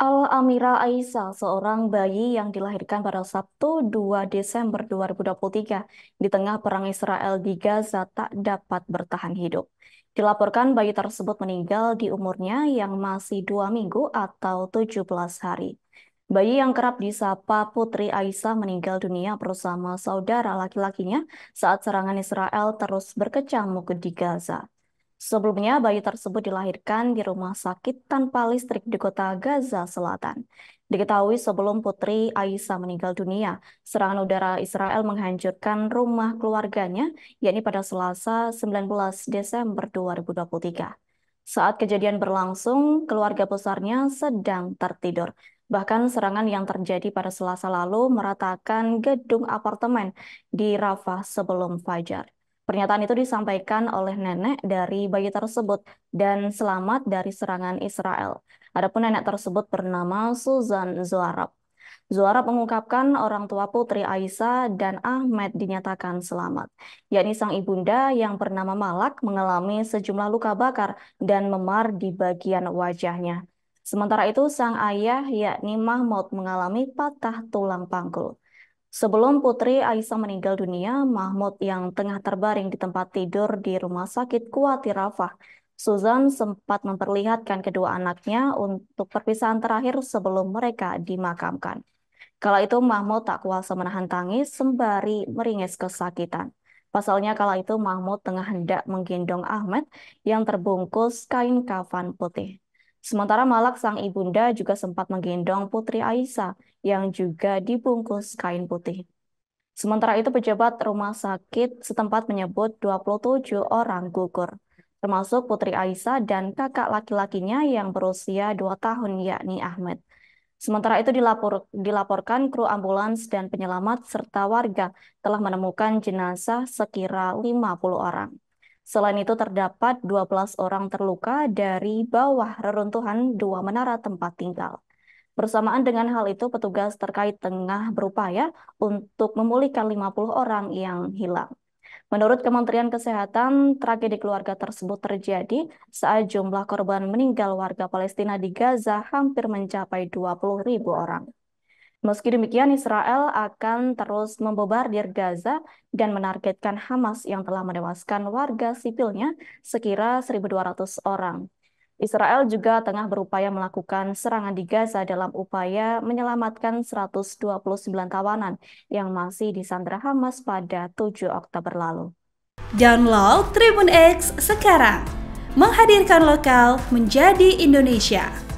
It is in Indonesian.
Al-Amira Aisyah, seorang bayi yang dilahirkan pada Sabtu 2 Desember 2023 di tengah perang Israel di Gaza tak dapat bertahan hidup. Dilaporkan bayi tersebut meninggal di umurnya yang masih dua minggu atau 17 hari. Bayi yang kerap disapa Putri Aisyah meninggal dunia bersama saudara laki-lakinya saat serangan Israel terus berkecamuk di Gaza. Sebelumnya, bayi tersebut dilahirkan di rumah sakit tanpa listrik di kota Gaza Selatan. Diketahui sebelum putri Aisyah meninggal dunia, serangan udara Israel menghancurkan rumah keluarganya, yakni pada Selasa 19 Desember 2023. Saat kejadian berlangsung, keluarga besarnya sedang tertidur. Bahkan serangan yang terjadi pada Selasa lalu meratakan gedung apartemen di Rafah sebelum fajar. Pernyataan itu disampaikan oleh nenek dari bayi tersebut dan selamat dari serangan Israel. Adapun nenek tersebut bernama Susan Zuarab. Zuarab mengungkapkan orang tua putri Aisyah dan Ahmed dinyatakan selamat, yakni sang ibunda yang bernama Malak mengalami sejumlah luka bakar dan memar di bagian wajahnya. Sementara itu sang ayah yakni Mahmud mengalami patah tulang panggul. Sebelum putri Aisyah meninggal dunia, Mahmud yang tengah terbaring di tempat tidur di rumah sakit Kuati Rafah, Susan sempat memperlihatkan kedua anaknya untuk perpisahan terakhir sebelum mereka dimakamkan. Kala itu Mahmud tak kuasa menahan tangis sembari meringis kesakitan. Pasalnya kala itu Mahmud tengah hendak menggendong Ahmed yang terbungkus kain kafan putih. Sementara Malak sang ibunda juga sempat menggendong putri Aisyah yang juga dibungkus kain putih. Sementara itu pejabat rumah sakit setempat menyebut 27 orang gugur, termasuk putri Aisyah dan kakak laki-lakinya yang berusia 2 tahun yakni Ahmed. Sementara itu dilapor, dilaporkan kru ambulans dan penyelamat serta warga telah menemukan jenazah sekira 50 orang. Selain itu terdapat 12 orang terluka dari bawah reruntuhan dua menara tempat tinggal. Bersamaan dengan hal itu, petugas terkait tengah berupaya untuk memulihkan 50 orang yang hilang. Menurut Kementerian Kesehatan, tragedi keluarga tersebut terjadi saat jumlah korban meninggal warga Palestina di Gaza hampir mencapai 20 ribu orang. Meski demikian, Israel akan terus membobardir Gaza dan menargetkan Hamas yang telah menewaskan warga sipilnya sekira 1.200 orang. Israel juga tengah berupaya melakukan serangan di Gaza dalam upaya menyelamatkan 129 tawanan yang masih disandra Hamas pada 7 Oktober lalu. Download Tribun X sekarang, menghadirkan lokal menjadi Indonesia.